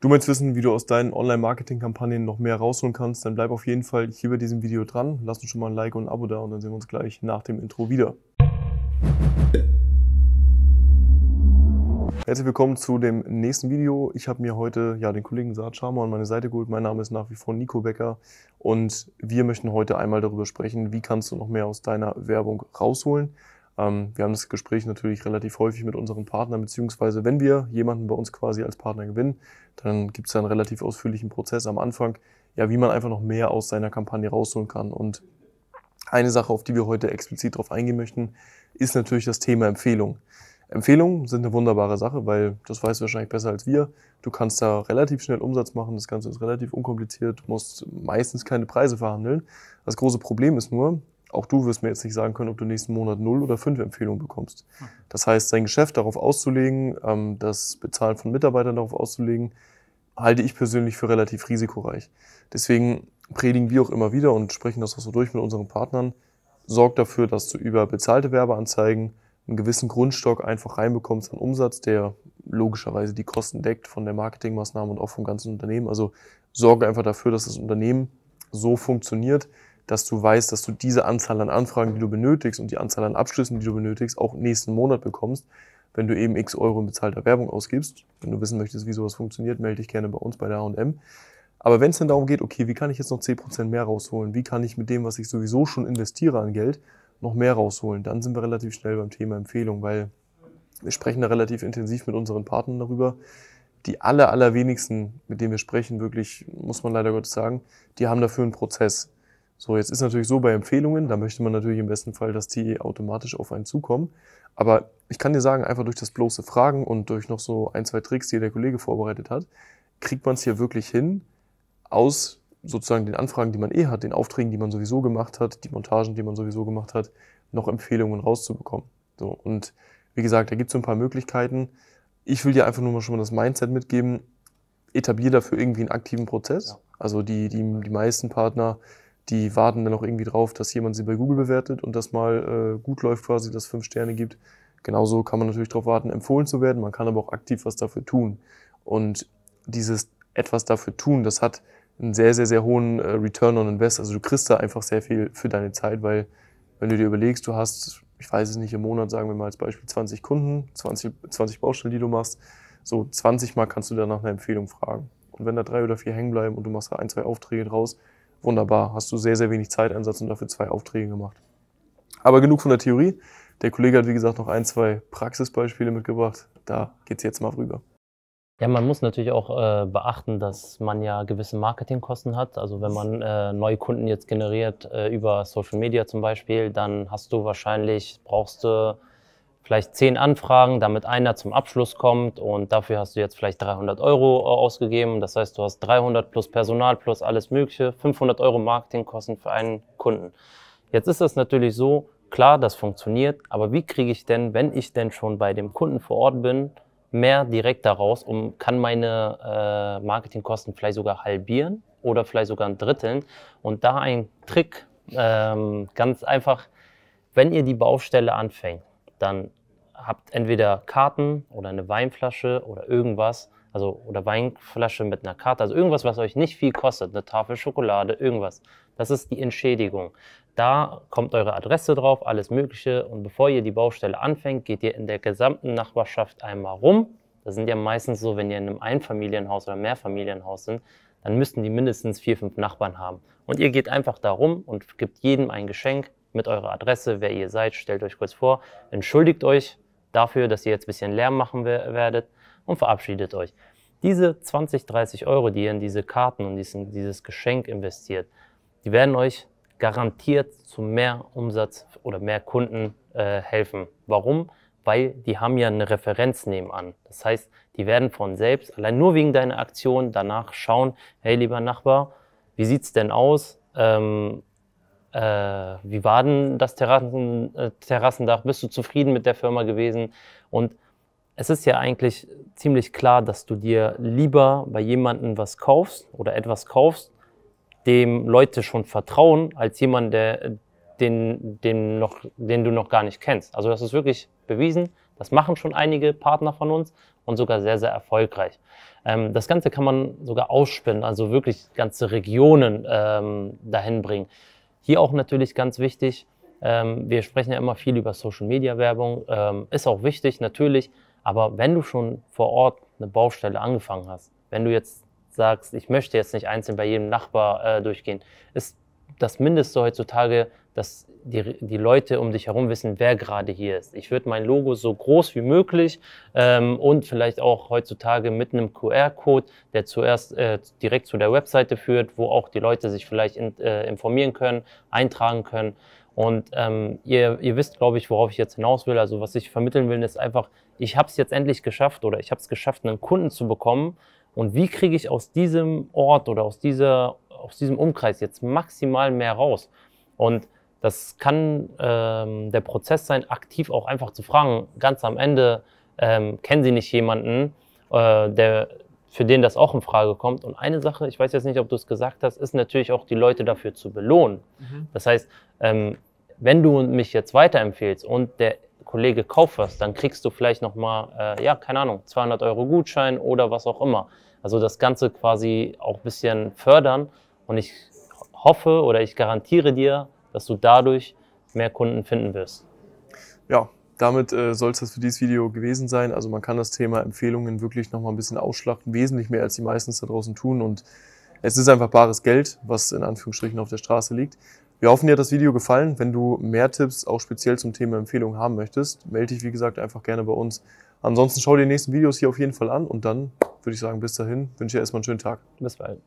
Du möchtest wissen, wie du aus deinen Online-Marketing-Kampagnen noch mehr rausholen kannst, dann bleib auf jeden Fall hier bei diesem Video dran. Lass uns schon mal ein Like und ein Abo da und dann sehen wir uns gleich nach dem Intro wieder. Herzlich willkommen zu dem nächsten Video. Ich habe mir heute ja, den Kollegen Saad Sharma an meine Seite geholt. Mein Name ist nach wie vor Nico Becker und wir möchten heute einmal darüber sprechen, wie kannst du noch mehr aus deiner Werbung rausholen. Ähm, wir haben das Gespräch natürlich relativ häufig mit unseren Partnern, beziehungsweise wenn wir jemanden bei uns quasi als Partner gewinnen, dann gibt es einen relativ ausführlichen Prozess am Anfang, ja, wie man einfach noch mehr aus seiner Kampagne rausholen kann. Und eine Sache, auf die wir heute explizit darauf eingehen möchten, ist natürlich das Thema Empfehlung. Empfehlungen sind eine wunderbare Sache, weil das weißt du wahrscheinlich besser als wir. Du kannst da relativ schnell Umsatz machen, das Ganze ist relativ unkompliziert, du musst meistens keine Preise verhandeln. Das große Problem ist nur, auch du wirst mir jetzt nicht sagen können, ob du nächsten Monat 0 oder 5 Empfehlungen bekommst. Hm. Das heißt, sein Geschäft darauf auszulegen, ähm, das Bezahlen von Mitarbeitern darauf auszulegen, halte ich persönlich für relativ risikoreich. Deswegen predigen wir auch immer wieder und sprechen das auch so durch mit unseren Partnern, sorgt dafür, dass du über bezahlte Werbeanzeigen einen gewissen Grundstock einfach reinbekommst an Umsatz, der logischerweise die Kosten deckt von der Marketingmaßnahme und auch vom ganzen Unternehmen. Also sorge einfach dafür, dass das Unternehmen so funktioniert, dass du weißt, dass du diese Anzahl an Anfragen, die du benötigst und die Anzahl an Abschlüssen, die du benötigst, auch nächsten Monat bekommst, wenn du eben x Euro in bezahlter Werbung ausgibst. Wenn du wissen möchtest, wie sowas funktioniert, melde dich gerne bei uns bei der H&M. Aber wenn es dann darum geht, okay, wie kann ich jetzt noch 10% mehr rausholen? Wie kann ich mit dem, was ich sowieso schon investiere an Geld, noch mehr rausholen? Dann sind wir relativ schnell beim Thema Empfehlung, weil wir sprechen da relativ intensiv mit unseren Partnern darüber. Die aller, allerwenigsten, mit denen wir sprechen, wirklich, muss man leider Gottes sagen, die haben dafür einen Prozess. So, jetzt ist natürlich so bei Empfehlungen, da möchte man natürlich im besten Fall, dass die automatisch auf einen zukommen. Aber ich kann dir sagen, einfach durch das bloße Fragen und durch noch so ein, zwei Tricks, die der Kollege vorbereitet hat, kriegt man es hier wirklich hin, aus sozusagen den Anfragen, die man eh hat, den Aufträgen, die man sowieso gemacht hat, die Montagen, die man sowieso gemacht hat, noch Empfehlungen rauszubekommen. So, und wie gesagt, da gibt es so ein paar Möglichkeiten. Ich will dir einfach nur mal schon mal das Mindset mitgeben, etablier dafür irgendwie einen aktiven Prozess. Ja. Also die, die, die meisten Partner die warten dann auch irgendwie drauf, dass jemand sie bei Google bewertet und das mal äh, gut läuft quasi, dass fünf Sterne gibt. Genauso kann man natürlich darauf warten, empfohlen zu werden. Man kann aber auch aktiv was dafür tun. Und dieses etwas dafür tun, das hat einen sehr, sehr, sehr hohen äh, Return on Invest. Also du kriegst da einfach sehr viel für deine Zeit, weil wenn du dir überlegst, du hast, ich weiß es nicht, im Monat sagen wir mal als Beispiel 20 Kunden, 20, 20 Baustellen, die du machst. So 20 Mal kannst du da nach einer Empfehlung fragen. Und wenn da drei oder vier hängen bleiben und du machst da ein, zwei Aufträge draus, wunderbar, hast du sehr, sehr wenig Zeiteinsatz und dafür zwei Aufträge gemacht. Aber genug von der Theorie. Der Kollege hat, wie gesagt, noch ein, zwei Praxisbeispiele mitgebracht. Da geht es jetzt mal rüber. Ja, man muss natürlich auch äh, beachten, dass man ja gewisse Marketingkosten hat. Also wenn man äh, neue Kunden jetzt generiert äh, über Social Media zum Beispiel, dann hast du wahrscheinlich, brauchst du vielleicht zehn Anfragen, damit einer zum Abschluss kommt und dafür hast du jetzt vielleicht 300 Euro äh, ausgegeben. Das heißt, du hast 300 plus Personal plus alles Mögliche, 500 Euro Marketingkosten für einen Kunden. Jetzt ist das natürlich so, klar, das funktioniert, aber wie kriege ich denn, wenn ich denn schon bei dem Kunden vor Ort bin, mehr direkt daraus um kann meine äh, Marketingkosten vielleicht sogar halbieren oder vielleicht sogar ein Dritteln. Und da ein Trick, ähm, ganz einfach, wenn ihr die Baustelle anfängt, dann habt entweder Karten oder eine Weinflasche oder irgendwas, also oder Weinflasche mit einer Karte, also irgendwas, was euch nicht viel kostet, eine Tafel Schokolade, irgendwas. Das ist die Entschädigung. Da kommt eure Adresse drauf, alles Mögliche. Und bevor ihr die Baustelle anfängt, geht ihr in der gesamten Nachbarschaft einmal rum. Das sind ja meistens so, wenn ihr in einem Einfamilienhaus oder Mehrfamilienhaus sind, dann müssten die mindestens vier, fünf Nachbarn haben. Und ihr geht einfach da rum und gebt jedem ein Geschenk mit eurer Adresse, wer ihr seid, stellt euch kurz vor, entschuldigt euch, dafür, dass ihr jetzt ein bisschen Lärm machen werdet und verabschiedet euch. Diese 20, 30 Euro, die ihr in diese Karten und diesen, dieses Geschenk investiert, die werden euch garantiert zu mehr Umsatz oder mehr Kunden äh, helfen. Warum? Weil die haben ja eine Referenz nebenan. Das heißt, die werden von selbst, allein nur wegen deiner Aktion, danach schauen, hey lieber Nachbar, wie sieht's denn aus? Ähm, äh, wie war denn das Terrassen, äh, Terrassendach? Bist du zufrieden mit der Firma gewesen? Und es ist ja eigentlich ziemlich klar, dass du dir lieber bei jemandem was kaufst oder etwas kaufst, dem Leute schon vertrauen, als jemand, der, den, den, noch, den du noch gar nicht kennst. Also das ist wirklich bewiesen. Das machen schon einige Partner von uns und sogar sehr, sehr erfolgreich. Ähm, das Ganze kann man sogar ausspinnen, also wirklich ganze Regionen ähm, dahin bringen. Hier auch natürlich ganz wichtig, ähm, wir sprechen ja immer viel über Social-Media-Werbung, ähm, ist auch wichtig natürlich, aber wenn du schon vor Ort eine Baustelle angefangen hast, wenn du jetzt sagst, ich möchte jetzt nicht einzeln bei jedem Nachbar äh, durchgehen, ist das Mindeste heutzutage, dass die, die Leute um dich herum wissen, wer gerade hier ist. Ich würde mein Logo so groß wie möglich ähm, und vielleicht auch heutzutage mit einem QR-Code, der zuerst äh, direkt zu der Webseite führt, wo auch die Leute sich vielleicht in, äh, informieren können, eintragen können. Und ähm, ihr, ihr wisst, glaube ich, worauf ich jetzt hinaus will. Also was ich vermitteln will, ist einfach, ich habe es jetzt endlich geschafft oder ich habe es geschafft, einen Kunden zu bekommen. Und wie kriege ich aus diesem Ort oder aus, dieser, aus diesem Umkreis jetzt maximal mehr raus? Und das kann ähm, der Prozess sein, aktiv auch einfach zu fragen. Ganz am Ende ähm, kennen Sie nicht jemanden, äh, der, für den das auch in Frage kommt. Und eine Sache, ich weiß jetzt nicht, ob du es gesagt hast, ist natürlich auch, die Leute dafür zu belohnen. Mhm. Das heißt, ähm, wenn du mich jetzt weiterempfehlst und der Kollege kauft dann kriegst du vielleicht nochmal, äh, ja, keine Ahnung, 200 Euro Gutschein oder was auch immer. Also das Ganze quasi auch ein bisschen fördern. Und ich hoffe oder ich garantiere dir, dass du dadurch mehr Kunden finden wirst. Ja, damit äh, soll es das für dieses Video gewesen sein. Also man kann das Thema Empfehlungen wirklich nochmal ein bisschen ausschlachten, wesentlich mehr als die meistens da draußen tun. Und es ist einfach bares Geld, was in Anführungsstrichen auf der Straße liegt. Wir hoffen, dir hat das Video gefallen. Wenn du mehr Tipps auch speziell zum Thema Empfehlungen haben möchtest, melde dich wie gesagt einfach gerne bei uns. Ansonsten schau dir die nächsten Videos hier auf jeden Fall an und dann würde ich sagen, bis dahin wünsche ich dir erstmal einen schönen Tag. Bis bald.